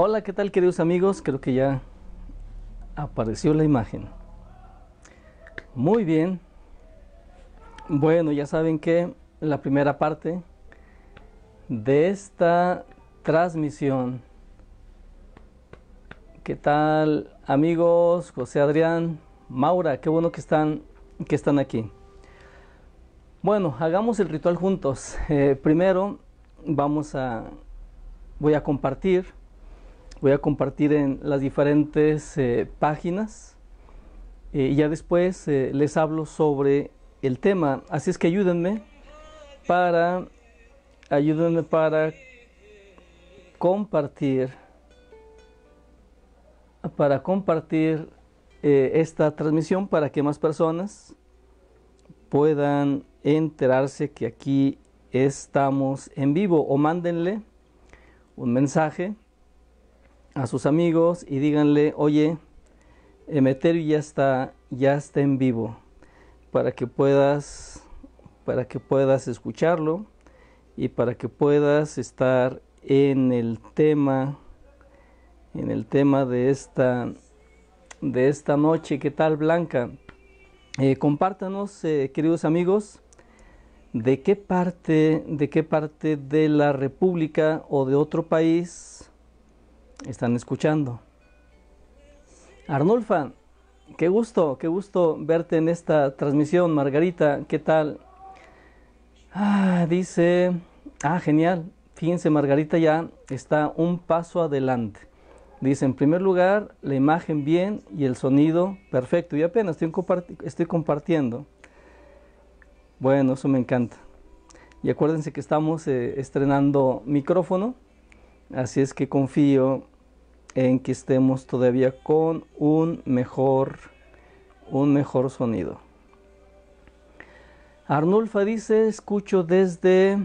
Hola, ¿qué tal queridos amigos? Creo que ya apareció la imagen. Muy bien. Bueno, ya saben que la primera parte de esta transmisión. ¿Qué tal amigos? José Adrián, Maura, qué bueno que están, que están aquí. Bueno, hagamos el ritual juntos. Eh, primero vamos a, voy a compartir voy a compartir en las diferentes eh, páginas eh, y ya después eh, les hablo sobre el tema. Así es que ayúdenme para ayúdenme para compartir para compartir esta transmisión para que más personas puedan enterarse que aquí estamos en vivo o mándenle un mensaje a sus amigos y díganle, oye, Emeterio ya está, ya está en vivo, para que puedas, para que puedas escucharlo y para que puedas estar en el tema, en el tema de esta, de esta noche. ¿Qué tal, Blanca? Eh, compártanos, eh, queridos amigos, de qué parte, de qué parte de la República o de otro país están escuchando. Arnulfa, qué gusto, qué gusto verte en esta transmisión, Margarita, ¿qué tal? Ah, dice, ah, genial, fíjense, Margarita ya está un paso adelante. Dice, en primer lugar, la imagen bien y el sonido perfecto. Y apenas estoy, estoy compartiendo. Bueno, eso me encanta. Y acuérdense que estamos eh, estrenando micrófono Así es que confío en que estemos todavía con un mejor, un mejor sonido. Arnulfa dice, escucho desde,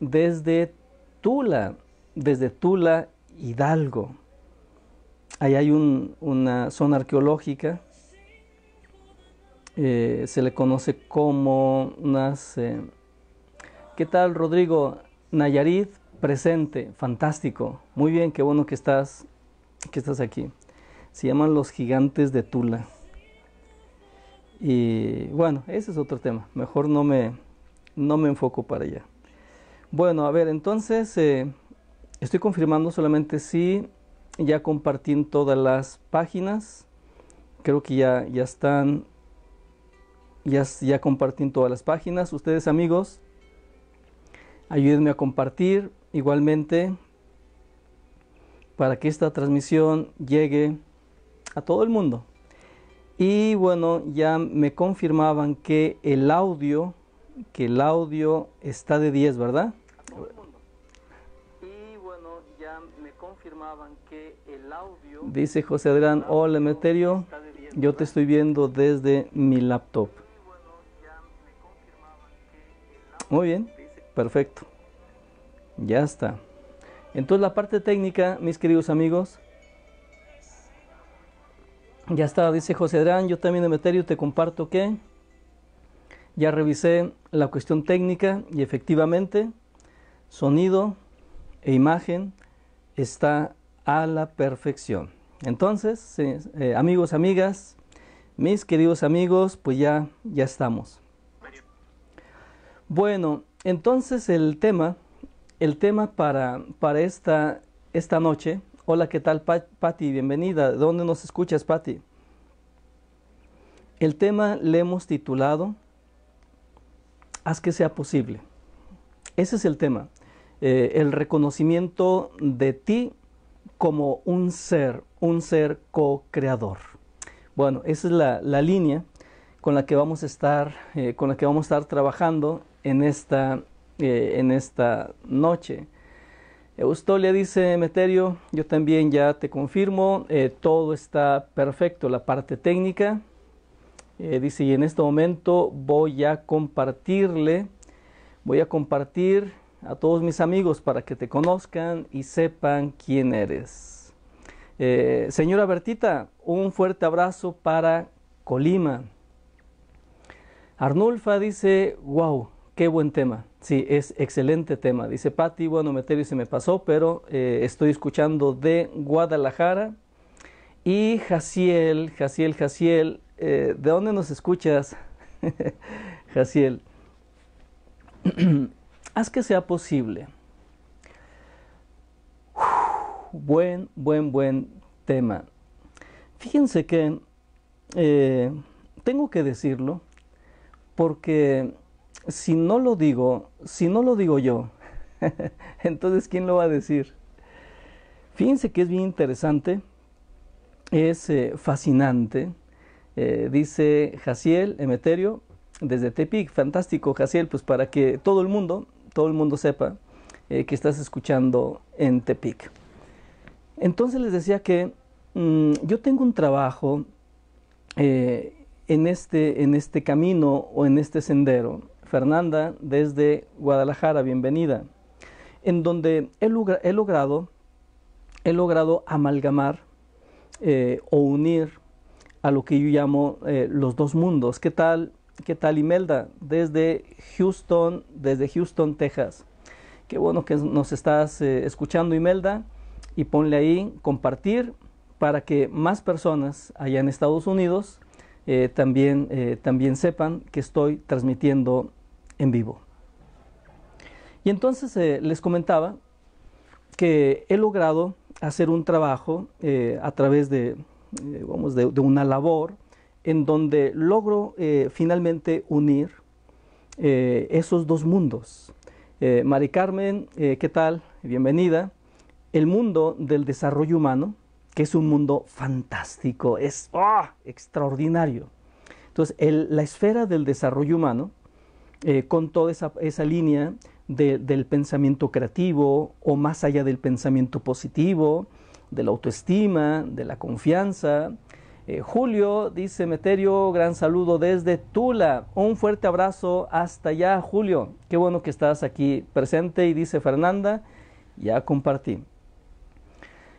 desde Tula, desde Tula, Hidalgo. Ahí hay un, una zona arqueológica, eh, se le conoce como nace. Eh, ¿Qué tal, Rodrigo? Nayarit, presente, fantástico. Muy bien, qué bueno que estás, que estás aquí. Se llaman los gigantes de Tula. Y bueno, ese es otro tema. Mejor no me, no me enfoco para allá. Bueno, a ver, entonces eh, estoy confirmando solamente si ya compartí en todas las páginas. Creo que ya, ya están. Ya, ya compartí en todas las páginas. Ustedes amigos, ayúdenme a compartir igualmente para que esta transmisión llegue a todo el mundo. Y bueno, ya me confirmaban que el audio, que el audio está de 10, ¿verdad? Y bueno, ya me confirmaban que el audio Dice José Adrián, hola Meterio, yo te estoy viendo desde mi laptop. Muy bien, perfecto. Ya está. Entonces la parte técnica, mis queridos amigos, ya está, dice José Adrián, yo también Emeterio te comparto que ya revisé la cuestión técnica y efectivamente sonido e imagen está a la perfección. Entonces, eh, amigos, amigas, mis queridos amigos, pues ya, ya estamos. Bueno, entonces el tema el tema para, para esta, esta noche, hola, ¿qué tal Patti? Bienvenida. ¿Dónde nos escuchas, Patti? El tema le hemos titulado Haz que sea posible. Ese es el tema. Eh, el reconocimiento de ti como un ser, un ser co-creador. Bueno, esa es la, línea con la que vamos a estar, eh, con la que vamos a estar trabajando en esta, eh, en esta noche. Eustolia dice, Meterio, yo también ya te confirmo, eh, todo está perfecto, la parte técnica. Eh, dice, y en este momento voy a compartirle, voy a compartir a todos mis amigos para que te conozcan y sepan quién eres. señora Bertita, un fuerte abrazo para Colima. Arnulfa dice, wow, Qué buen tema. Sí, es excelente tema. Dice Patti, bueno, y se me pasó, pero eh, estoy escuchando de Guadalajara. Y Jaciel, Jaciel, Jaciel, eh, ¿de dónde nos escuchas? Jaciel, haz que sea posible. buen, buen, buen tema. Fíjense que eh, tengo que decirlo porque si no lo digo, si no lo digo yo, entonces ¿quién lo va a decir? Fíjense que es bien interesante, es eh, fascinante. Eh, dice Jaciel Emeterio desde Tepic, fantástico Jaciel, pues para que todo el mundo, todo el mundo sepa eh, que estás escuchando en Tepic. Entonces les decía que mm, yo tengo un trabajo en, este, en este camino o en este sendero Fernanda desde Guadalajara, bienvenida, en donde he, logrado, he logrado amalgamar eh, o unir a lo que yo llamo eh, los dos mundos. ¿Qué tal, qué tal Imelda? Desde Houston, desde Houston, Texas. Qué bueno que nos estás eh, escuchando, Imelda, y ponle ahí compartir para que más personas allá en Estados Unidos también, también sepan que estoy transmitiendo en vivo. Y entonces eh, les comentaba que he logrado hacer un trabajo eh, a través de, eh, vamos, de, una labor en donde logro finalmente unir esos dos mundos. Mari Carmen, ¿qué tal? Bienvenida. El mundo del desarrollo humano, que es un mundo fantástico, es ¡ah! extraordinario. Entonces, la esfera del desarrollo humano eh, con toda esa, línea del pensamiento creativo o más allá del pensamiento positivo, de la autoestima, de la confianza. Eh, Julio, dice Meterio, gran saludo desde Tula. Un fuerte abrazo hasta allá, Julio. Qué bueno que estás aquí presente. Y dice Fernanda, ya compartí.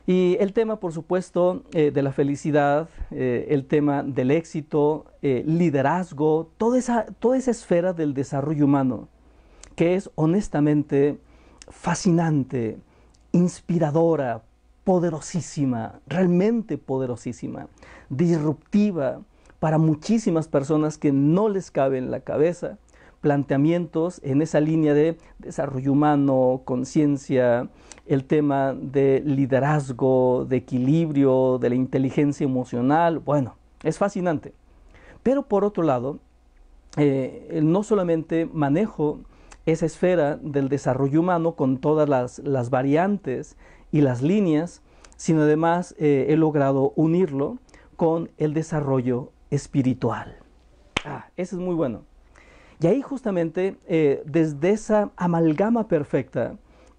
Y el tema, por supuesto, eh, de la felicidad, eh, el tema del éxito, eh, liderazgo, toda esa, toda esa esfera del desarrollo humano, que es honestamente fascinante, inspiradora, poderosísima, realmente poderosísima, disruptiva para muchísimas personas que no les cabe en la cabeza planteamientos en esa línea de desarrollo humano, conciencia, el tema de liderazgo, de equilibrio, de la inteligencia emocional. Bueno, es fascinante. Pero por otro lado, eh, no solamente manejo esa esfera del desarrollo humano con todas las, variantes y las líneas, sino además eh, he logrado unirlo con el desarrollo espiritual. Ah, eso es muy bueno. Y ahí justamente, eh, desde esa amalgama perfecta,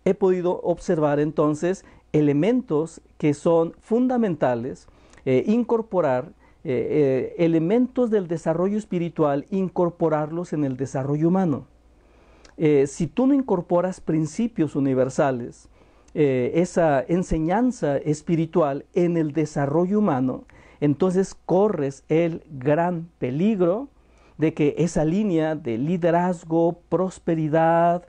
he podido observar entonces elementos que son fundamentales, eh, incorporar eh, eh, elementos del desarrollo espiritual, incorporarlos en el desarrollo humano. si tú no incorporas principios universales, esa enseñanza espiritual en el desarrollo humano, entonces corres el gran peligro de que esa línea de liderazgo, prosperidad,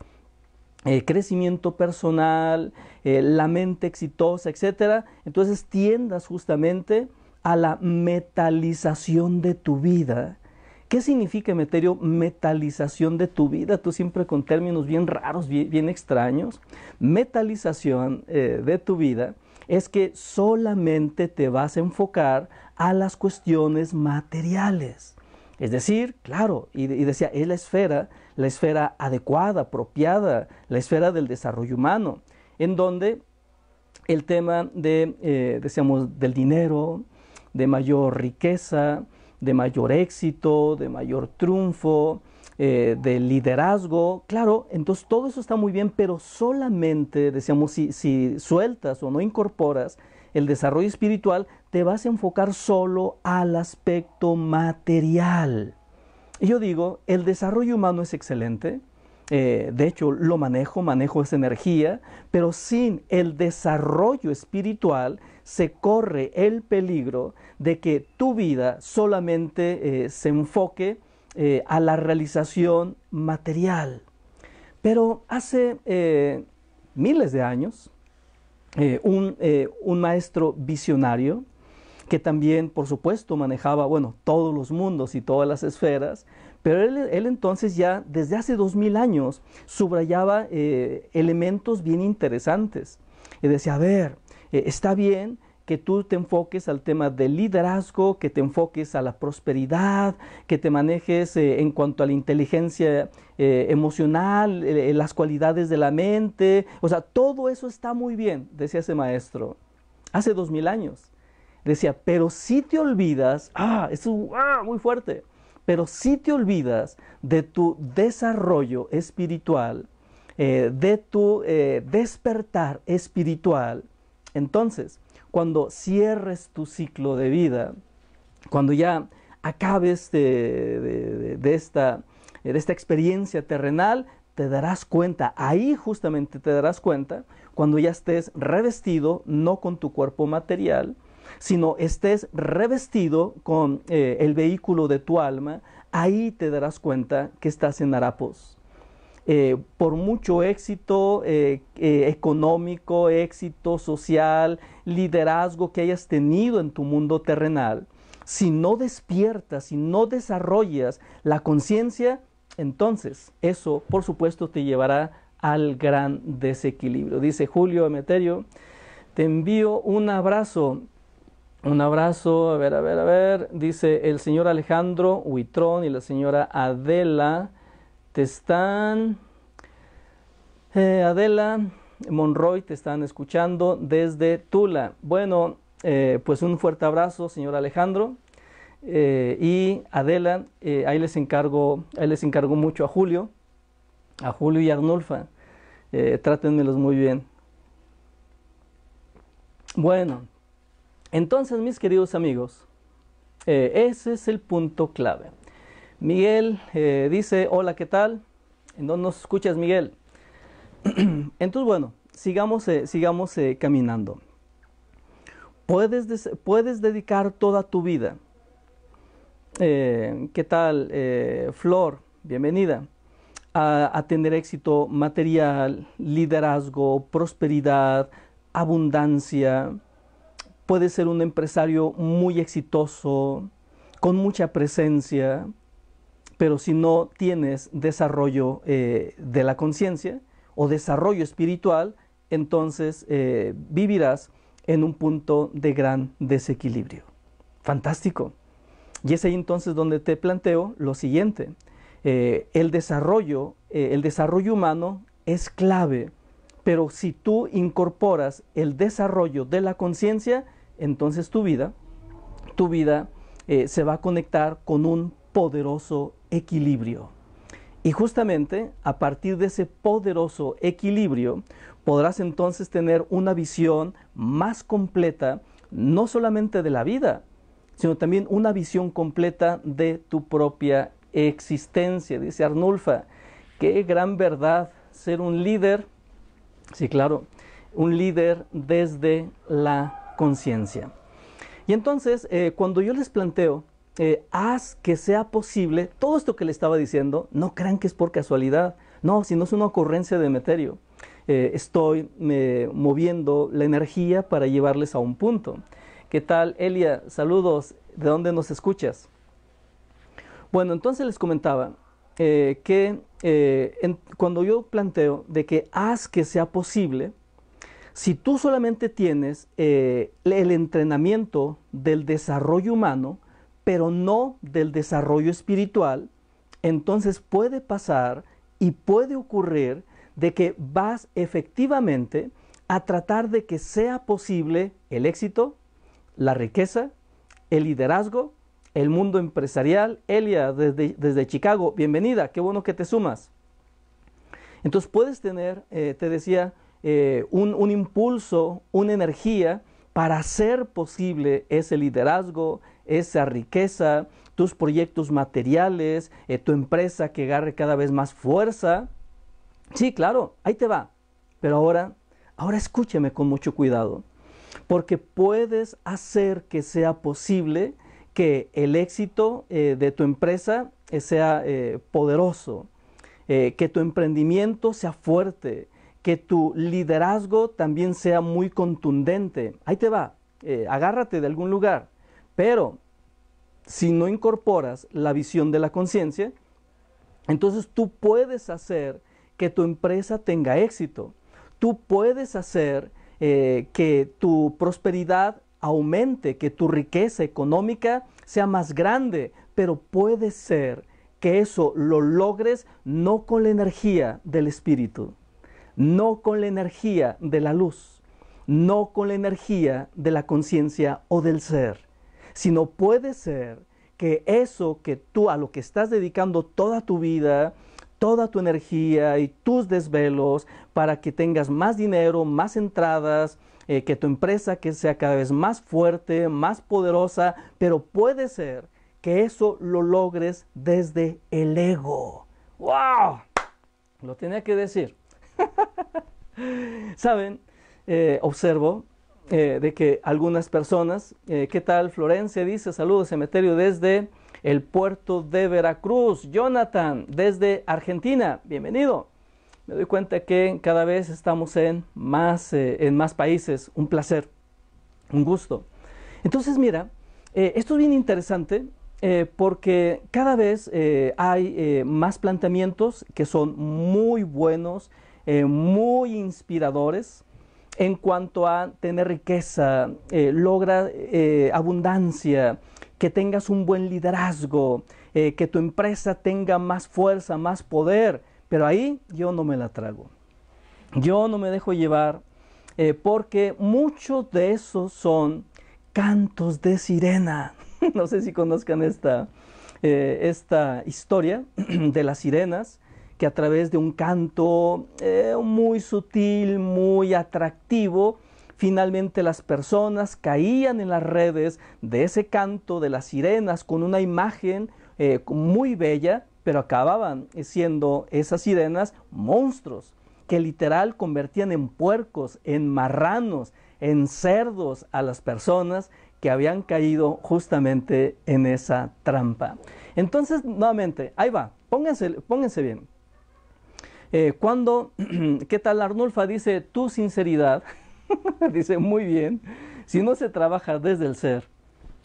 eh, crecimiento personal, eh, la mente exitosa, etc. Entonces tiendas justamente a la metalización de tu vida. ¿Qué significa, Meterio, metalización de tu vida? Tú siempre con términos bien raros, bien, extraños. Metalización eh, de tu vida es que solamente te vas a enfocar a las cuestiones materiales. Es decir, claro, y, y decía, es la esfera la esfera adecuada, apropiada, la esfera del desarrollo humano, en donde el tema de, eh, del dinero, de mayor riqueza, de mayor éxito, de mayor triunfo, eh, de liderazgo. Claro, entonces todo eso está muy bien, pero solamente, decíamos, si, si sueltas o no incorporas el desarrollo espiritual, te vas a enfocar solo al aspecto material. Y yo digo, el desarrollo humano es excelente, eh, de hecho lo manejo, manejo esa energía, pero sin el desarrollo espiritual se corre el peligro de que tu vida solamente eh, se enfoque eh, a la realización material. Pero hace miles de años, un maestro visionario, que también, por supuesto, manejaba, bueno, todos los mundos y todas las esferas, pero él, entonces ya, desde hace dos mil años, subrayaba eh, elementos bien interesantes. Y decía, a ver, eh, está bien que tú te enfoques al tema del liderazgo, que te enfoques a la prosperidad, que te manejes eh, en cuanto a la inteligencia emocional, las cualidades de la mente. O sea, todo eso está muy bien, decía ese maestro, hace dos mil años decía, pero si te olvidas, ah, es ah, muy fuerte, pero si te olvidas de tu desarrollo espiritual, eh, de tu eh, despertar espiritual, entonces, cuando cierres tu ciclo de vida, cuando ya acabes de, esta, de, esta, experiencia terrenal, te darás cuenta, ahí justamente te darás cuenta, cuando ya estés revestido, no con tu cuerpo material, sino estés revestido con eh, el vehículo de tu alma, ahí te darás cuenta que estás en harapos. Eh, por mucho éxito eh, económico, éxito social, liderazgo que hayas tenido en tu mundo terrenal, si no despiertas, si no desarrollas la conciencia, entonces eso, por supuesto, te llevará al gran desequilibrio. Dice Julio Emeterio, te envío un abrazo un abrazo, a ver, a ver, a ver. Dice el señor Alejandro Huitrón y la señora Adela te están. Eh, Adela Monroy te están escuchando desde Tula. Bueno, eh, pues un fuerte abrazo, señor Alejandro. Eh, y Adela, ahí les encargo, ahí les encargo mucho a Julio, a Julio y Arnulfa. trátenmelos muy bien. Bueno, entonces, mis queridos amigos, eh, ese es el punto clave. Miguel eh, dice, hola, ¿qué tal? No nos escuchas, Miguel. Entonces, bueno, sigamos, eh, sigamos caminando. Puedes, puedes dedicar toda tu vida. ¿Qué tal, Flor? Bienvenida. a tener éxito material, liderazgo, prosperidad, abundancia puede ser un empresario muy exitoso, con mucha presencia, pero si no tienes desarrollo eh, de la conciencia o desarrollo espiritual, entonces eh, vivirás en un punto de gran desequilibrio. Fantástico. Y es ahí entonces donde te planteo lo siguiente. Eh, el, desarrollo, el desarrollo humano es clave, pero si tú incorporas el desarrollo de la conciencia, entonces tu vida, tu vida eh, se va a conectar con un poderoso equilibrio. Y justamente a partir de ese poderoso equilibrio podrás entonces tener una visión más completa, no solamente de la vida, sino también una visión completa de tu propia existencia, dice Arnulfa. Qué gran verdad ser un líder, sí claro, un líder desde la conciencia. Y entonces, eh, cuando yo les planteo, eh, haz que sea posible, todo esto que le estaba diciendo, no crean que es por casualidad, no, sino es una ocurrencia de Meterio. Eh, estoy moviendo la energía para llevarles a un punto. ¿Qué tal, Elia? Saludos, ¿de dónde nos escuchas? Bueno, entonces les comentaba que cuando yo planteo de que haz que sea posible, si tú solamente tienes eh, el entrenamiento del desarrollo humano, pero no del desarrollo espiritual, entonces puede pasar y puede ocurrir de que vas efectivamente a tratar de que sea posible el éxito, la riqueza, el liderazgo, el mundo empresarial. Elia, desde, Chicago, bienvenida, qué bueno que te sumas. Entonces puedes tener, eh, te decía, eh, un, impulso, una energía para hacer posible ese liderazgo, esa riqueza, tus proyectos materiales, eh, tu empresa que agarre cada vez más fuerza. Sí, claro, ahí te va. Pero ahora, ahora escúchame con mucho cuidado, porque puedes hacer que sea posible que el éxito eh, de tu empresa sea poderoso, que tu emprendimiento sea fuerte, que tu liderazgo también sea muy contundente. Ahí te va, eh, agárrate de algún lugar, pero si no incorporas la visión de la conciencia, entonces tú puedes hacer que tu empresa tenga éxito, tú puedes hacer eh, que tu prosperidad aumente, que tu riqueza económica sea más grande, pero puede ser que eso lo logres no con la energía del espíritu no con la energía de la luz, no con la energía de la conciencia o del ser, sino puede ser que eso que tú a lo que estás dedicando toda tu vida, toda tu energía y tus desvelos para que tengas más dinero, más entradas, eh, que tu empresa que sea cada vez más fuerte, más poderosa, pero puede ser que eso lo logres desde el ego. ¡Wow! Lo tenía que decir. Saben, eh, observo eh, de que algunas personas, eh, ¿qué tal Florencia? Dice, saludos cementerio desde el puerto de Veracruz. Jonathan, desde Argentina, bienvenido. Me doy cuenta que cada vez estamos en más, en más países. Un placer, un gusto. Entonces, mira, esto es bien interesante porque cada vez hay más planteamientos que son muy buenos, eh, muy inspiradores en cuanto a tener riqueza, eh, logra eh, abundancia, que tengas un buen liderazgo, que tu empresa tenga más fuerza, más poder, pero ahí yo no me la trago. Yo no me dejo llevar porque muchos de esos son cantos de sirena. no sé si conozcan esta historia de las sirenas que a través de un canto eh, muy sutil, muy atractivo, Finalmente las personas caían en las redes de ese canto de las sirenas con una imagen eh, muy bella, pero acababan siendo esas sirenas monstruos que literal convertían en puercos, en marranos, en cerdos a las personas que habían caído justamente en esa trampa. Entonces, nuevamente, ahí va, pónganse bien. Eh, cuando, ¿qué tal Arnulfa? Dice, tu sinceridad, dice, muy bien, si no se trabaja desde el ser,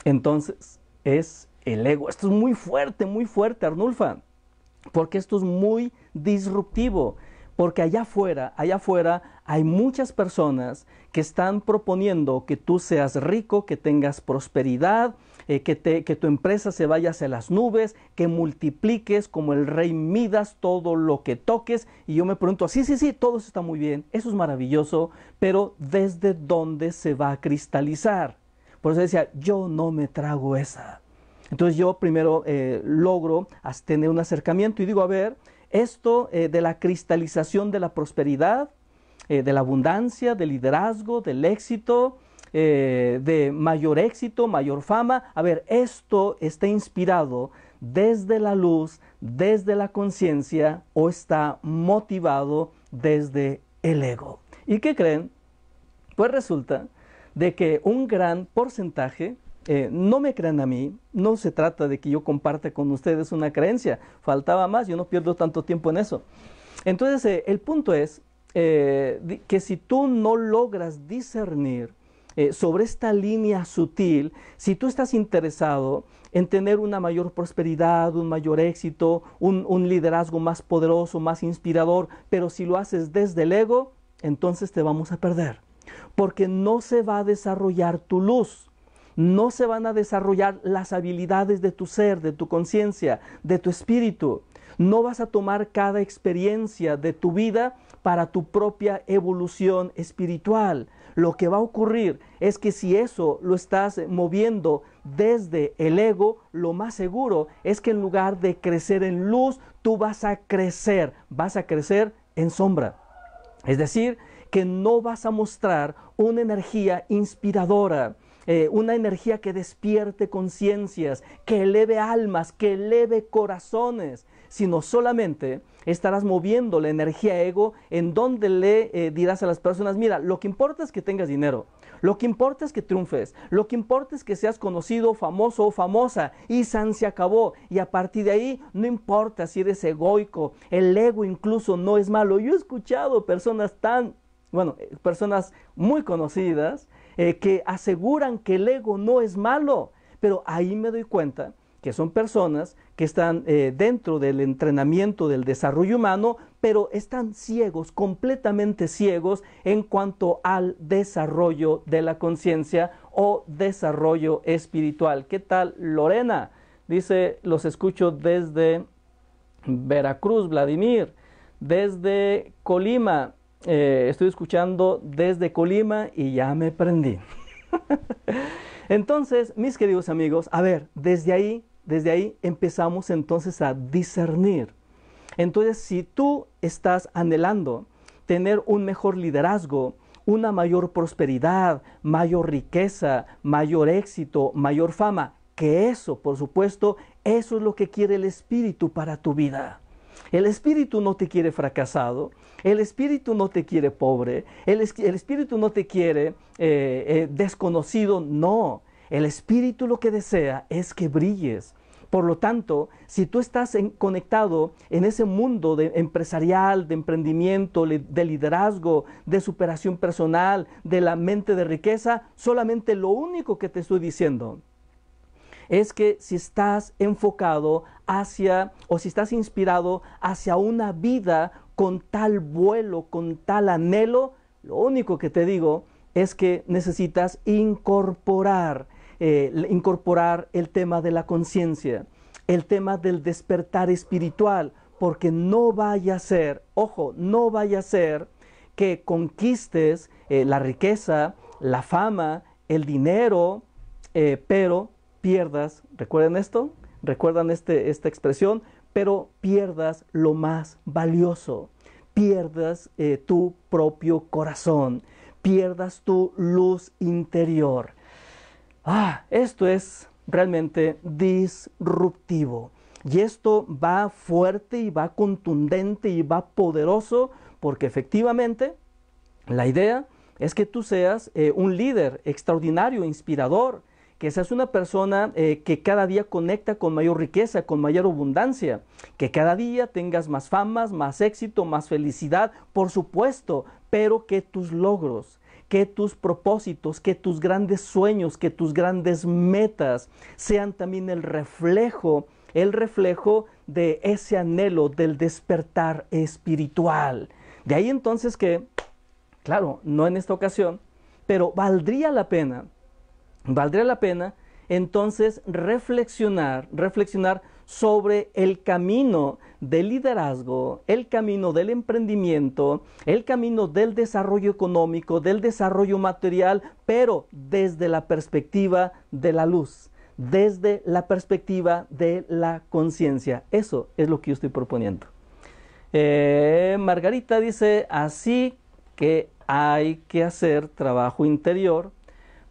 entonces es el ego. Esto es muy fuerte, muy fuerte, Arnulfa, porque esto es muy disruptivo, porque allá afuera, allá afuera hay muchas personas que están proponiendo que tú seas rico, que tengas prosperidad, eh, que, tu empresa se vaya hacia las nubes, que multipliques como el rey Midas todo lo que toques. Y yo me pregunto, sí, sí, sí, todo eso está muy bien, eso es maravilloso, pero ¿desde dónde se va a cristalizar? Por eso decía, yo no me trago esa. Entonces yo primero eh, logro tener un acercamiento y digo, a ver, esto eh, de la cristalización de la prosperidad, de la abundancia, del liderazgo, del éxito, eh, de mayor éxito, mayor fama. A ver, esto está inspirado desde la luz, desde la conciencia o está motivado desde el ego. ¿Y qué creen? Pues resulta de que un gran porcentaje, eh, no me crean a mí, no se trata de que yo comparte con ustedes una creencia, faltaba más, yo no pierdo tanto tiempo en eso. Entonces, eh, el punto es que si tú no logras discernir eh, sobre esta línea sutil, si tú estás interesado en tener una mayor prosperidad, un mayor éxito, un liderazgo más poderoso, más inspirador, pero si lo haces desde el ego, entonces te vamos a perder, porque no se va a desarrollar tu luz no se van a desarrollar las habilidades de tu ser, de tu conciencia, de tu espíritu. No vas a tomar cada experiencia de tu vida para tu propia evolución espiritual. Lo que va a ocurrir es que si eso lo estás moviendo desde el ego, lo más seguro es que en lugar de crecer en luz, tú vas a crecer, vas a crecer en sombra. Es decir, que no vas a mostrar una energía inspiradora, eh, una energía que despierte conciencias, que eleve almas, que eleve corazones sino solamente estarás moviendo la energía ego en donde le eh, dirás a las personas, mira, lo que importa es que tengas dinero, lo que importa es que triunfes, lo que importa es que seas conocido, famoso o famosa, y San se acabó. Y a partir de ahí, no importa si eres egoico, el ego incluso no es malo. Yo he escuchado personas tan, bueno, eh, personas muy conocidas eh, que aseguran que el ego no es malo, pero ahí me doy cuenta que son personas que están eh, dentro del entrenamiento del desarrollo humano, pero están ciegos, completamente ciegos en cuanto al desarrollo de la conciencia o desarrollo espiritual. ¿Qué tal Lorena? Dice, los escucho desde Veracruz, Vladimir, desde Colima. Eh, estoy escuchando desde Colima y ya me prendí. Entonces, mis queridos amigos, a ver, desde ahí desde ahí empezamos entonces a discernir. Entonces, si tú estás anhelando tener un mejor liderazgo, una mayor prosperidad, mayor riqueza, mayor éxito, mayor fama, que eso, por supuesto, eso es lo que quiere el Espíritu para tu vida. El Espíritu no te quiere fracasado, el Espíritu no te quiere pobre, el, Espíritu no te quiere eh, eh, desconocido, no. El Espíritu lo que desea es que brilles. Por lo tanto, si tú estás conectado en ese mundo de empresarial, de emprendimiento, de liderazgo, de superación personal, de la mente de riqueza, solamente lo único que te estoy diciendo es que si estás enfocado hacia o si estás inspirado hacia una vida con tal vuelo, con tal anhelo, lo único que te digo es que necesitas incorporar eh, incorporar el tema de la conciencia, el tema del despertar espiritual, porque no vaya a ser, ojo, no vaya a ser que conquistes eh, la riqueza, la fama, el dinero, eh, pero pierdas, recuerden esto, recuerdan este, esta expresión, pero pierdas lo más valioso, pierdas tu propio corazón, pierdas tu luz interior. Ah, esto es realmente disruptivo. Y esto va fuerte y va contundente y va poderoso porque efectivamente la idea es que tú seas eh, un líder extraordinario, inspirador, que seas una persona eh, que cada día conecta con mayor riqueza, con mayor abundancia, que cada día tengas más famas, más éxito, más felicidad, por supuesto, pero que tus logros, que tus propósitos, que tus grandes sueños, que tus grandes metas sean también el reflejo, el reflejo de ese anhelo del despertar espiritual. De ahí entonces que, claro, no en esta ocasión, pero valdría la pena, valdría la pena entonces reflexionar, reflexionar sobre el camino del liderazgo, el camino del emprendimiento, el camino del desarrollo económico, del desarrollo material, pero desde la perspectiva de la luz, desde la perspectiva de la conciencia. Eso es lo que yo estoy proponiendo. Eh, Margarita dice, así que hay que hacer trabajo interior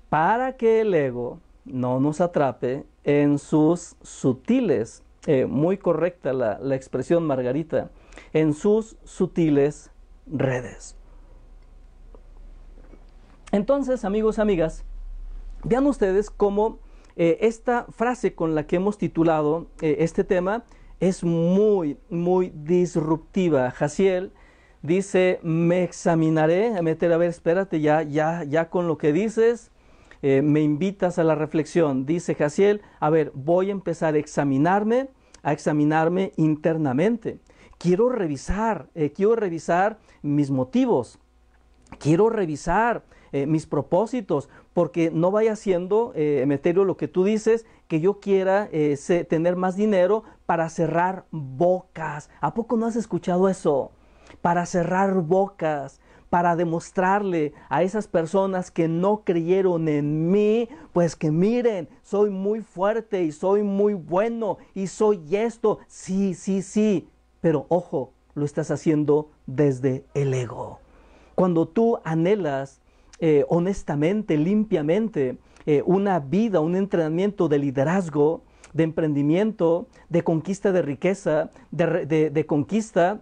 para que el ego no nos atrape en sus sutiles, eh, muy correcta la, expresión Margarita, en sus sutiles redes. Entonces, amigos, amigas, vean ustedes cómo eh, esta frase con la que hemos titulado eh, este tema es muy, muy disruptiva. Jaciel dice, me examinaré, a meter, a ver, espérate, ya, ya, ya con lo que dices, eh, me invitas a la reflexión, dice Jaciel, a ver, voy a empezar a examinarme, a examinarme internamente. Quiero revisar, eh, quiero revisar mis motivos, quiero revisar eh, mis propósitos, porque no vaya siendo, Emeterio, lo que tú dices, que yo quiera tener más dinero para cerrar bocas. ¿A poco no has escuchado eso? para cerrar bocas, para demostrarle a esas personas que no creyeron en mí, pues que miren, soy muy fuerte y soy muy bueno y soy esto, sí, sí, sí, pero ojo, lo estás haciendo desde el ego. Cuando tú anhelas eh, honestamente, limpiamente, eh, una vida, un entrenamiento de liderazgo, de emprendimiento, de conquista de riqueza, de conquista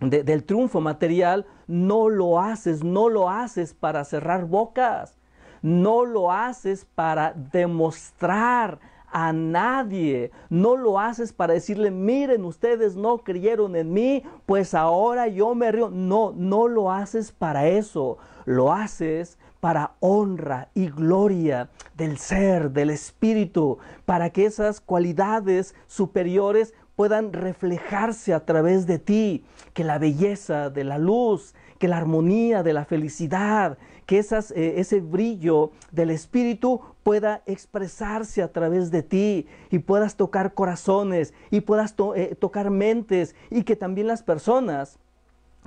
del triunfo material, no lo haces, no lo haces para cerrar bocas, no lo haces para demostrar a nadie, no lo haces para decirle, miren, ustedes no creyeron en mí, pues ahora yo me río. No, no lo haces para eso, lo haces para honra y gloria del ser, del espíritu, para que esas cualidades superiores puedan reflejarse a través de ti, que la belleza de la luz, que la armonía de la felicidad, que eh, ese brillo del Espíritu pueda expresarse a través de ti y puedas tocar corazones y puedas eh, tocar mentes y que también las personas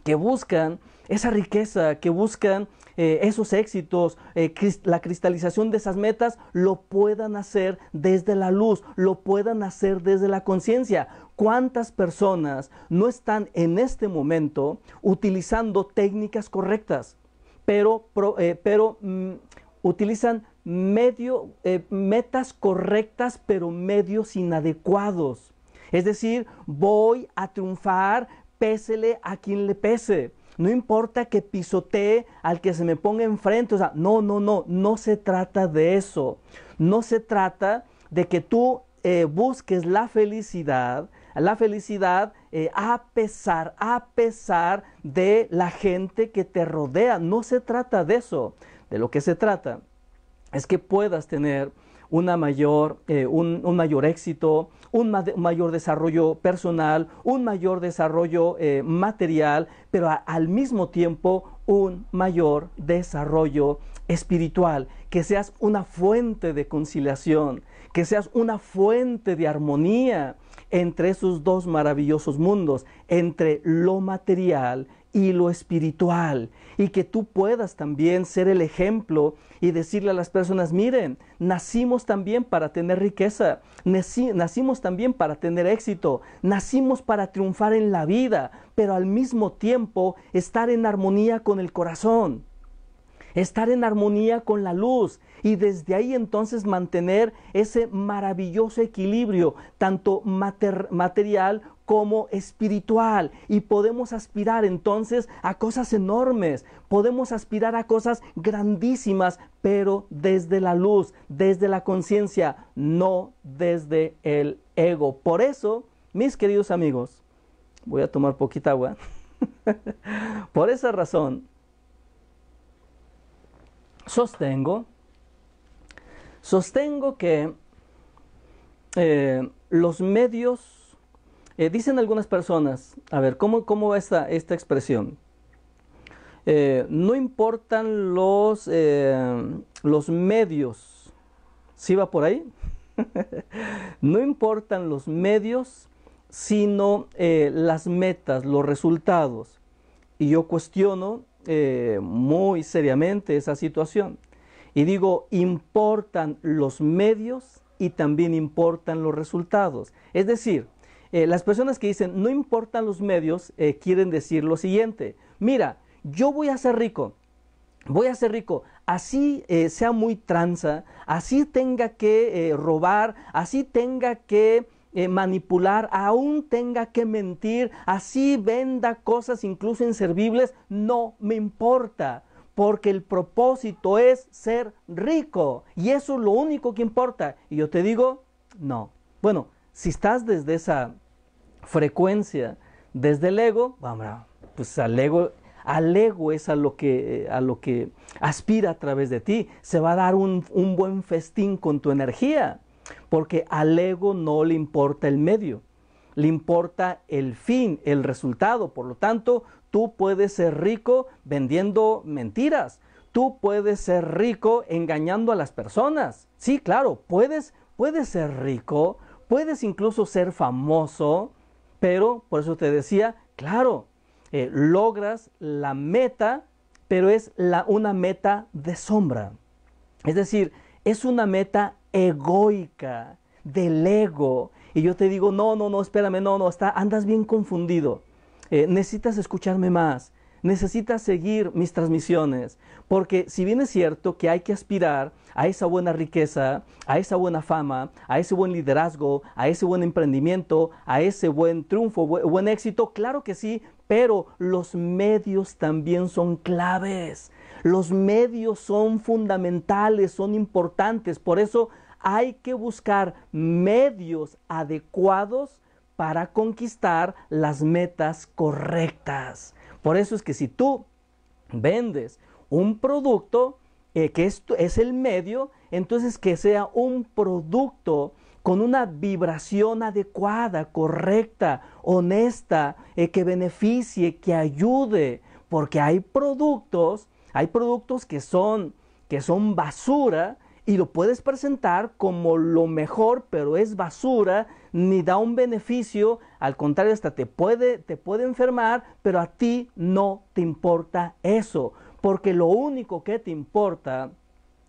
que buscan esa riqueza, que buscan eh, esos éxitos, eh, la cristalización de esas metas, lo puedan hacer desde la luz, lo puedan hacer desde la conciencia. ¿Cuántas personas no están en este momento utilizando técnicas correctas, pero, eh, pero mm, utilizan medio, metas correctas, pero medios inadecuados? Es decir, voy a triunfar, pésele a quien le pese no importa que pisotee al que se me ponga enfrente, o sea, no, no, no, no se trata de eso. No se trata de que tú eh, busques la felicidad, la felicidad eh, a pesar, a pesar de la gente que te rodea. No se trata de eso. De lo que se trata es que puedas tener una mayor, eh, un, mayor éxito, un, mayor desarrollo personal, un mayor desarrollo eh, material, pero al mismo tiempo un mayor desarrollo espiritual, que seas una fuente de conciliación, que seas una fuente de armonía entre esos dos maravillosos mundos, entre lo material y lo espiritual, y que tú puedas también ser el ejemplo y decirle a las personas, miren, nacimos también para tener riqueza, nacimos también para tener éxito, nacimos para triunfar en la vida, pero al mismo tiempo estar en armonía con el corazón, estar en armonía con la luz y desde ahí entonces mantener ese maravilloso equilibrio, tanto mater material como espiritual y podemos aspirar entonces a cosas enormes, podemos aspirar a cosas grandísimas, pero desde la luz, desde la conciencia, no desde el ego. Por eso, mis queridos amigos, voy a tomar poquita agua. Por esa razón, sostengo, sostengo que eh, los medios eh, dicen algunas personas, a ver, ¿cómo, cómo va esta, expresión? Eh, no importan los, eh, los medios, ¿sí va por ahí? no importan los medios, sino las metas, los resultados. Y yo cuestiono muy seriamente esa situación. Y digo, importan los medios y también importan los resultados. Es decir, eh, las personas que dicen, no importan los medios, eh, quieren decir lo siguiente, mira, yo voy a ser rico, voy a ser rico, así eh, sea muy tranza, así tenga que robar, así tenga que... manipular, aún tenga que mentir, así venda cosas incluso inservibles, no me importa, porque el propósito es ser rico y eso es lo único que importa. Y yo te digo, no. Bueno, si estás desde esa frecuencia desde el ego, vamos, pues al ego, al ego es a lo, que, a lo que aspira a través de ti. Se va a dar un, buen festín con tu energía, porque al ego no le importa el medio, le importa el fin, el resultado. Por lo tanto, tú puedes ser rico vendiendo mentiras. Tú puedes ser rico engañando a las personas. Sí, claro, puedes, puedes ser rico, puedes incluso ser famoso, pero, por eso te decía, claro, eh, logras la meta, pero es una meta de sombra. Es decir, es una meta egoica, del ego. Y yo te digo, no, no, no, espérame, no, no, está, andas bien confundido. Eh, necesitas escucharme más. Necesita seguir mis transmisiones, porque si bien es cierto que hay que aspirar a esa buena riqueza, a esa buena fama, a ese buen liderazgo, a ese buen emprendimiento, a ese buen triunfo, buen éxito, claro que sí, pero los medios también son claves. Los medios son fundamentales, son importantes, por eso hay que buscar medios adecuados para conquistar las metas correctas. Por eso es que si tú vendes un producto eh, que es, es el medio, entonces que sea un producto con una vibración adecuada, correcta, honesta, eh, que beneficie, que ayude, porque hay productos, hay productos que son, que son basura, y lo puedes presentar como lo mejor, pero es basura, ni da un beneficio, al contrario, hasta te puede, te puede enfermar, pero a ti no te importa eso, porque lo único que te importa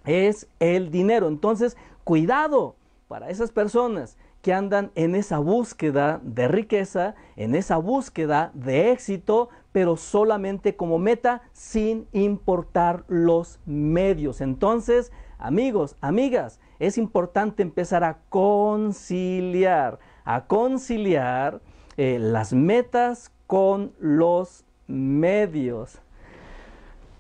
es el dinero. Entonces, cuidado para esas personas que andan en esa búsqueda de riqueza, en esa búsqueda de éxito, pero solamente como meta sin importar los medios. Entonces, Amigos, amigas, es importante empezar a conciliar, a conciliar eh, las metas con los medios.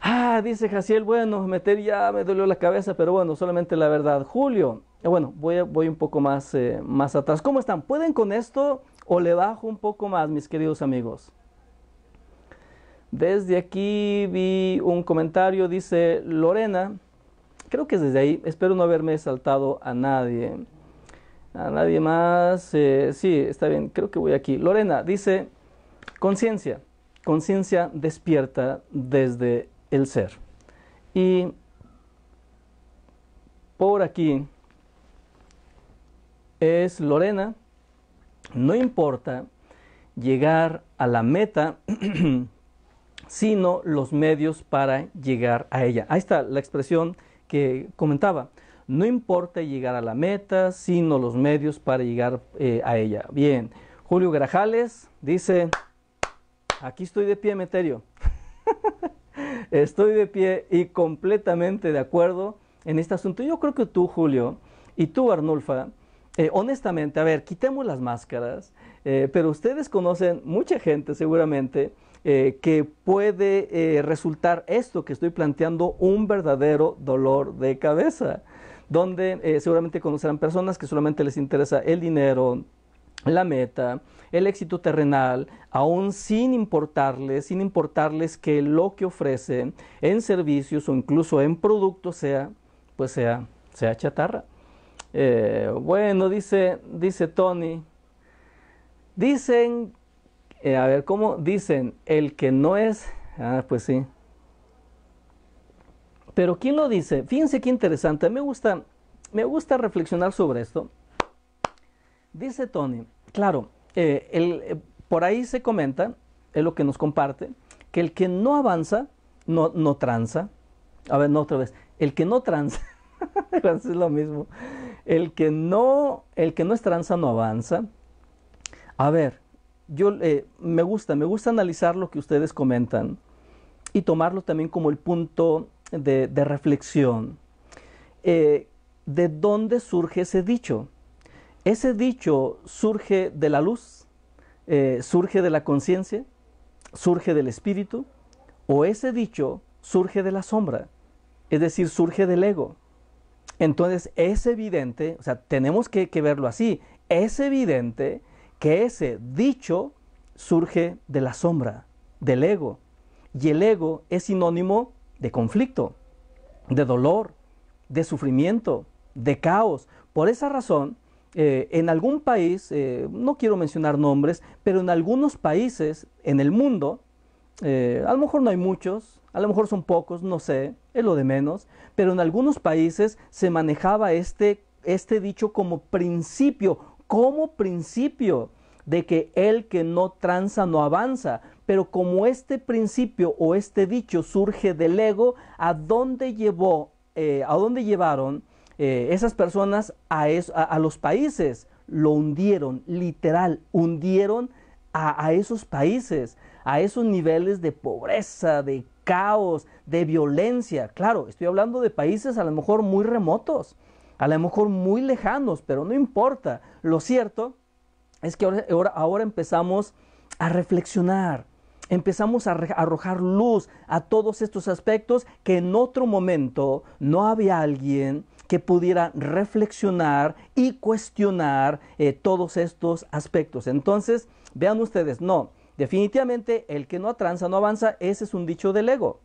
Ah, dice Jaciel, bueno, meter ya me dolió la cabeza, pero bueno, solamente la verdad. Julio, eh, bueno, voy, un poco más, eh, más atrás. ¿Cómo están? ¿Pueden con esto o le bajo un poco más, mis queridos amigos? Desde aquí vi un comentario, dice Lorena creo que es desde ahí. Espero no haberme saltado a nadie. A nadie más. Eh, sí, está bien. Creo que voy aquí. Lorena dice, conciencia. Conciencia despierta desde el ser. Y por aquí es Lorena. No importa llegar a la meta, sino los medios para llegar a ella. Ahí está la expresión que comentaba, no importa llegar a la meta, sino los medios para llegar eh, a ella. Bien, Julio Grajales dice, aquí estoy de pie, Meterio. estoy de pie y completamente de acuerdo en este asunto. Yo creo que tú, Julio, y tú, Arnulfa, eh, honestamente, a ver, quitemos las máscaras, eh, pero ustedes conocen mucha gente seguramente eh, que puede eh, resultar esto que estoy planteando un verdadero dolor de cabeza, donde eh, seguramente conocerán personas que solamente les interesa el dinero, la meta, el éxito terrenal, aún sin importarles, sin importarles que lo que ofrecen en servicios o incluso en productos sea, pues sea, sea chatarra. bueno, dice, dice Tony, dicen eh, a ver, ¿cómo dicen? El que no es... Ah, pues sí. Pero ¿quién lo dice? Fíjense qué interesante. Me gusta, me gusta reflexionar sobre esto. Dice Tony, claro, eh, eh, por ahí se comenta, es lo que nos comparte, que el que no avanza, no, no tranza. A ver, no otra vez. El que no tranza, pues es lo mismo. El que no, el que no es tranza no avanza. A ver, eh, me gusta, me gusta analizar lo que ustedes comentan y tomarlo también como el punto de, reflexión. Eh, ¿De dónde surge ese dicho? Ese dicho surge de la luz, eh, surge de la conciencia, surge del espíritu, o ese dicho surge de la sombra, es decir, surge del ego. Entonces es evidente, o sea, tenemos que verlo así, es evidente que ese dicho surge de la sombra, del ego. Y el ego es sinónimo de conflicto, de dolor, de sufrimiento, de caos. Por esa razón, eh, en algún país, eh, no quiero mencionar nombres, pero en algunos países en el mundo, eh, a lo mejor no hay muchos, a lo mejor son pocos, no sé, es lo de menos, pero en algunos países se manejaba este, este dicho como principio como principio de que el que no tranza no avanza. Pero como este principio o este dicho surge del ego, ¿a dónde, llevó, eh, a dónde llevaron eh, esas personas a, los países? Lo hundieron, literal, hundieron a esos países, a esos niveles de pobreza, de caos, de violencia. Claro, estoy hablando de países a lo mejor muy remotos, a lo mejor muy lejanos, pero no importa. Lo cierto es que ahora, ahora empezamos a reflexionar, empezamos a arrojar luz a todos estos aspectos que en otro momento no había alguien que pudiera reflexionar y cuestionar eh, todos estos aspectos. Entonces, vean ustedes, no, definitivamente el que no atranza no avanza, ese es un dicho del ego.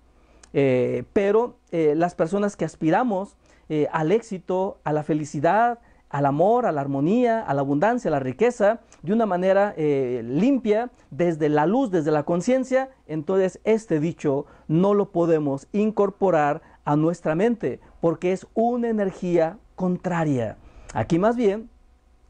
Eh, pero eh, las personas que aspiramos eh, al éxito, a la felicidad, al amor, a la armonía, a la abundancia, a la riqueza, de una manera eh, limpia, desde la luz, desde la conciencia, entonces este dicho no lo podemos incorporar a nuestra mente, porque es una energía contraria. Aquí más bien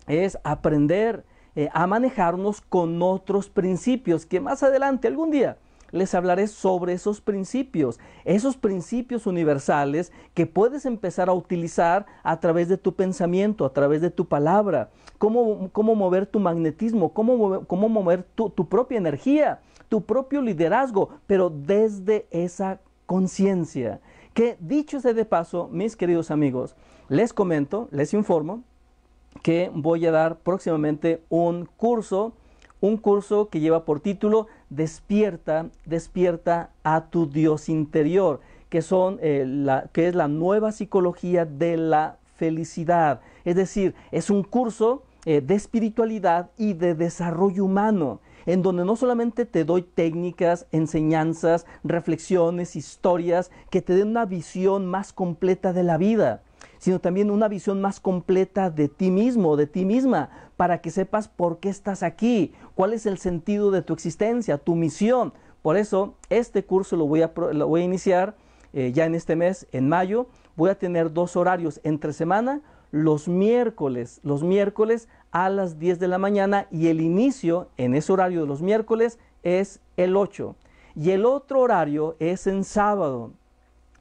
es aprender eh, a manejarnos con otros principios que más adelante, algún día, les hablaré sobre esos principios, esos principios universales que puedes empezar a utilizar a través de tu pensamiento, a través de tu palabra, cómo, cómo mover tu magnetismo, cómo mover, cómo mover tu, tu propia energía, tu propio liderazgo, pero desde esa conciencia. Que dicho sea de paso, mis queridos amigos, les comento, les informo que voy a dar próximamente un curso, un curso que lleva por título despierta, despierta a tu Dios interior, que, son, eh, la, que es la nueva psicología de la felicidad. Es decir, es un curso eh, de espiritualidad y de desarrollo humano en donde no solamente te doy técnicas, enseñanzas, reflexiones, historias que te den una visión más completa de la vida, sino también una visión más completa de ti mismo, de ti misma, para que sepas por qué estás aquí, cuál es el sentido de tu existencia, tu misión. Por eso, este curso lo voy a, voy a iniciar eh, ya en este mes, en mayo. Voy a tener dos horarios entre semana, los miércoles, los miércoles a las 10 de la mañana y el inicio en ese horario de los miércoles es el 8. Y el otro horario es en sábado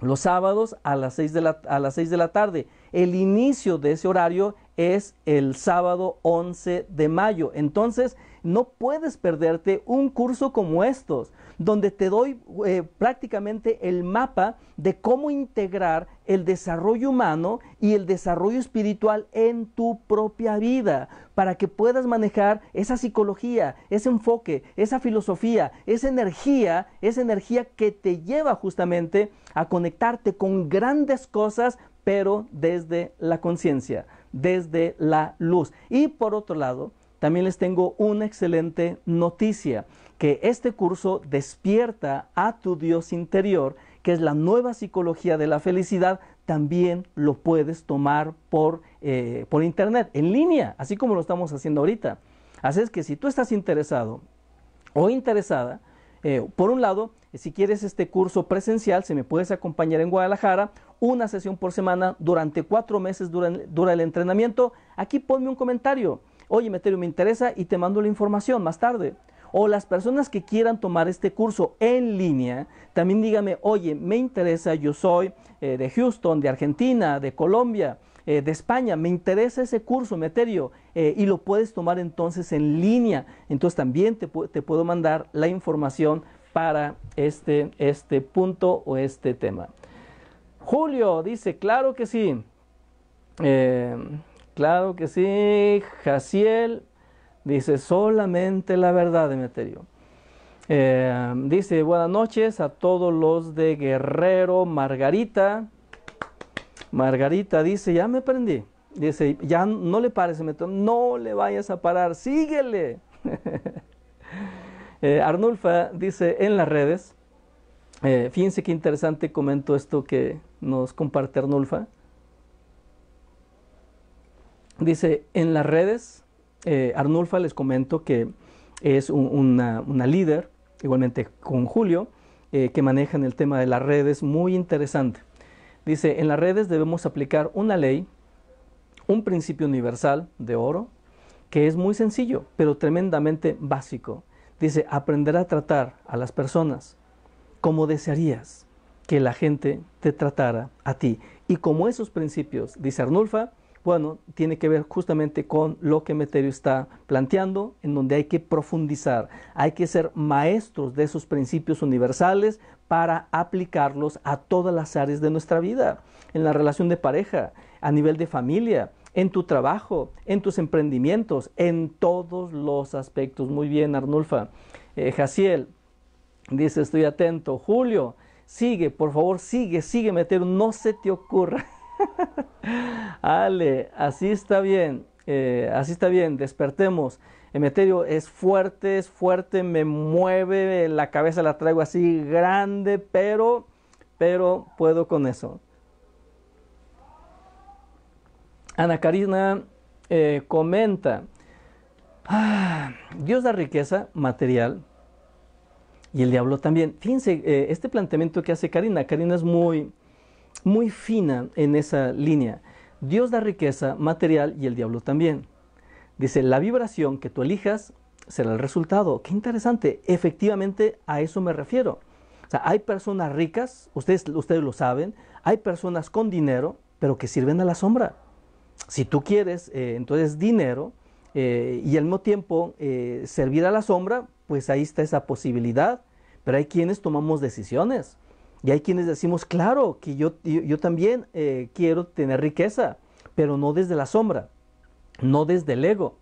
los sábados a las, 6 de la, a las 6 de la tarde. El inicio de ese horario es el sábado 11 de mayo. Entonces, no puedes perderte un curso como estos, donde te doy eh, prácticamente el mapa de cómo integrar el desarrollo humano y el desarrollo espiritual en tu propia vida, para que puedas manejar esa psicología, ese enfoque, esa filosofía, esa energía, esa energía que te lleva justamente a conectarte con grandes cosas, pero desde la conciencia, desde la luz. Y por otro lado, también les tengo una excelente noticia, que este curso despierta a tu Dios interior, que es la nueva psicología de la felicidad, también lo puedes tomar por, eh, por internet, en línea, así como lo estamos haciendo ahorita. Así es que si tú estás interesado o interesada, eh, por un lado, si quieres este curso presencial, se me puedes acompañar en Guadalajara, una sesión por semana, durante cuatro meses durante dura el entrenamiento. Aquí ponme un comentario oye Meterio, me interesa y te mando la información más tarde. O las personas que quieran tomar este curso en línea, también dígame, oye, me interesa, yo soy eh, de Houston, de Argentina, de Colombia, eh, de España, me interesa ese curso, Meterio, eh, y lo puedes tomar entonces en línea. Entonces también te, te puedo mandar la información para este, este punto o este tema. Julio dice, claro que sí. Claro que sí, Jaciel dice solamente la verdad, de Eh, dice buenas noches a todos los de Guerrero. Margarita, Margarita dice, ya me prendí. Dice, ya no le pares, no le vayas a parar, síguele. Eh, Arnulfa dice en las redes, eh, fíjense qué interesante comento esto que nos comparte Arnulfa. Dice, en las redes, eh, Arnulfa les comento que es una, líder, igualmente con Julio, que eh, que manejan el tema de las redes, muy interesante. Dice, en las redes debemos aplicar una ley, un principio universal de oro, que es muy sencillo, pero tremendamente básico. Dice, aprender a tratar a las personas como desearías que la gente te tratara a ti. Y como esos principios, dice Arnulfa, bueno, tiene que ver justamente con lo que Meterio está planteando, en donde hay que profundizar, hay que ser maestros de esos principios universales para aplicarlos a todas las áreas de nuestra vida, en la relación de pareja, a nivel de familia, en tu trabajo, en tus emprendimientos, en todos los aspectos. Muy bien, Arnulfa. Eh, Jaciel dice, estoy atento. Julio, sigue, por favor, sigue, sigue, Meterio, no se te ocurra Ale, así está bien, eh, así está bien, despertemos. Emeterio es fuerte, es fuerte, me mueve, la cabeza la traigo así grande, pero, pero puedo con eso. Ana Karina eh, comenta, ah, Dios da riqueza material y el diablo también. Fíjense, eh, este planteamiento que hace Karina, Karina es muy, muy fina en esa línea. Dios da riqueza material y el diablo también. Dice, la vibración que tú elijas será el resultado. Qué interesante. Efectivamente, a eso me refiero. O sea, hay personas ricas, ustedes, ustedes lo saben, hay personas con dinero, pero que sirven a la sombra. Si tú quieres, eh, entonces, dinero eh, y al mismo tiempo eh, servir a la sombra, pues ahí está esa posibilidad. Pero hay quienes tomamos decisiones. Y hay quienes decimos, claro, que yo, yo, también eh, quiero tener riqueza, pero no desde la sombra, no desde el ego.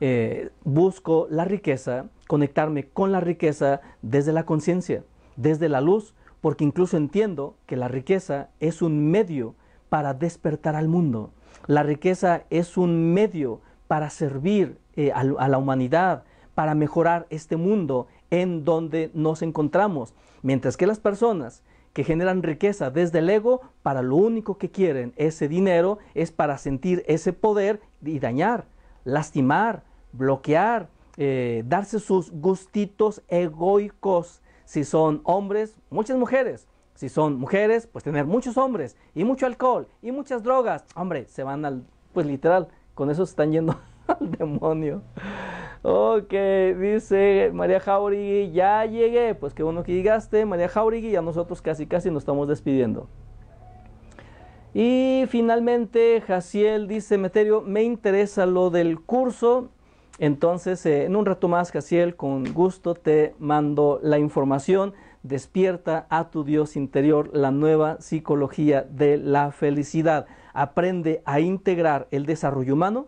Eh, busco la riqueza, conectarme con la riqueza desde la conciencia, desde la luz, porque incluso entiendo que la riqueza es un medio para despertar al mundo. La riqueza es un medio para servir eh, a la humanidad, para mejorar este mundo en donde nos encontramos. Mientras que las personas que generan riqueza desde el ego para lo único que quieren ese dinero es para sentir ese poder y dañar, lastimar, bloquear, eh, darse sus gustitos egoicos. Si son hombres, muchas mujeres. Si son mujeres, pues tener muchos hombres y mucho alcohol y muchas drogas. Hombre, se van al, pues literal, con eso se están yendo al demonio. Ok, oh, dice María Jauregui, ya llegué. Pues qué bueno que llegaste, María Jauregui, ya nosotros casi casi nos estamos despidiendo. Y finalmente, Jaciel dice, Meterio, me interesa lo del curso. Entonces, eh, en un rato más, Jaciel, con gusto te mando la información. Despierta a tu Dios interior, la nueva psicología de la felicidad. Aprende a integrar el desarrollo humano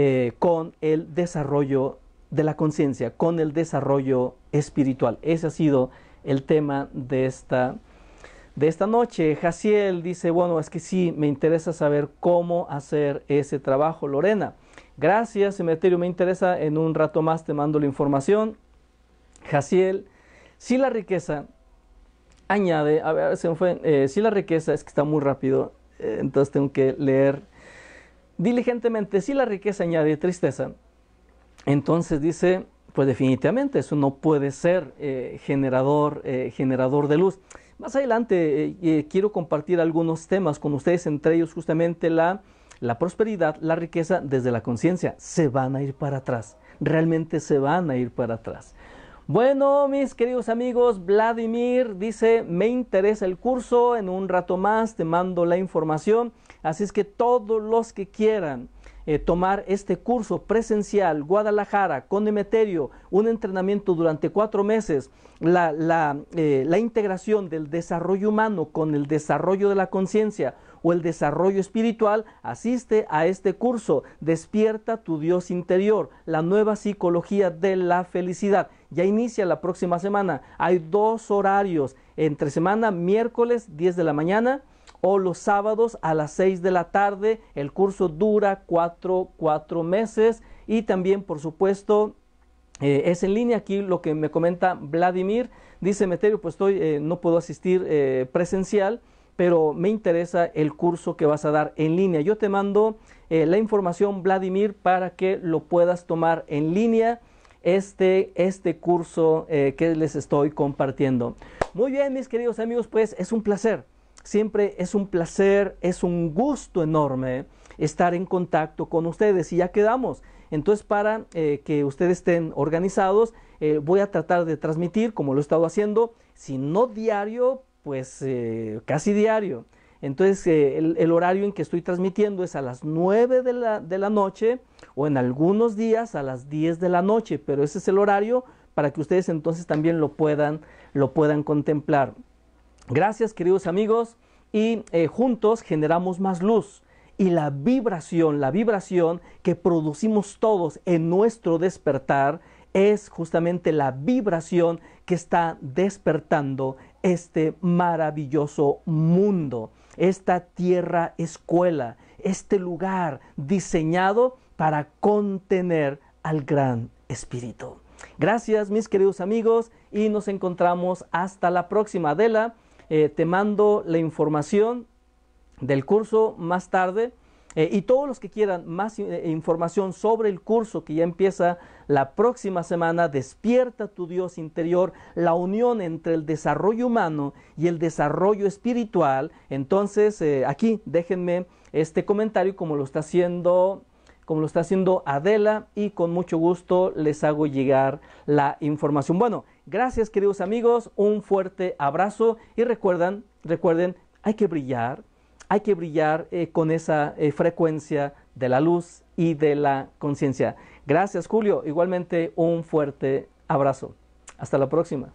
eh, con el desarrollo de la conciencia, con el desarrollo espiritual. Ese ha sido el tema de esta, de esta noche. Jaciel dice, bueno, es que sí, me interesa saber cómo hacer ese trabajo, Lorena. Gracias, cementerio, me interesa. En un rato más te mando la información. Jaciel, si la riqueza añade, a ver, se me fue, eh, si la riqueza es que está muy rápido, eh, entonces tengo que leer diligentemente, si la riqueza añade tristeza, entonces dice, pues definitivamente eso no puede ser eh, generador, eh, generador de luz. Más adelante eh, quiero compartir algunos temas con ustedes, entre ellos justamente la, la prosperidad, la riqueza desde la conciencia. Se van a ir para atrás, realmente se van a ir para atrás. Bueno, mis queridos amigos, Vladimir dice, me interesa el curso, en un rato más te mando la información, así es que todos los que quieran eh, tomar este curso presencial, Guadalajara, con Emeterio, un entrenamiento durante cuatro meses, la, eh, la integración del desarrollo humano con el desarrollo de la conciencia, o el desarrollo espiritual, asiste a este curso, Despierta tu Dios interior, la nueva psicología de la felicidad ya inicia la próxima semana. Hay dos horarios, entre semana, miércoles 10 de la mañana o los sábados a las 6 de la tarde. El curso dura cuatro meses y también, por supuesto, eh, es en línea aquí lo que me comenta Vladimir. Dice Meterio, pues estoy, eh, no puedo asistir eh, presencial, pero me interesa el curso que vas a dar en línea. Yo te mando la información, Vladimir, para que lo puedas tomar en línea este, este curso eh, que les estoy compartiendo. Muy bien, mis queridos amigos, pues es un placer. Siempre es un placer, es un gusto enorme estar en contacto con ustedes y ya quedamos. Entonces, para eh, que ustedes estén organizados, eh, voy a tratar de transmitir, como lo he estado haciendo, si no diario, pues casi diario. Entonces, el, horario en que estoy transmitiendo es a las 9 de la, de la noche o en algunos días a las 10 de la noche, pero ese es el horario para que ustedes entonces también lo puedan, lo puedan contemplar. Gracias queridos amigos y eh, juntos generamos más luz y la vibración, la vibración que producimos todos en nuestro despertar es justamente la vibración que está despertando este maravilloso mundo, esta tierra escuela, este lugar diseñado para contener al gran espíritu. Gracias mis queridos amigos y nos encontramos hasta la próxima. Adela, eh, te mando la información del curso más tarde. Eh, y todos los que quieran más eh, información sobre el curso que ya empieza la próxima semana, Despierta tu Dios interior, la unión entre el desarrollo humano y el desarrollo espiritual. Entonces, aquí déjenme este comentario como lo está haciendo como lo está haciendo Adela y con mucho gusto les hago llegar la información. Bueno, gracias queridos amigos, un fuerte abrazo y recuerdan, recuerden, hay que brillar, hay que brillar eh, con esa eh, frecuencia de la luz y de la conciencia. Gracias Julio, igualmente un fuerte abrazo. Hasta la próxima.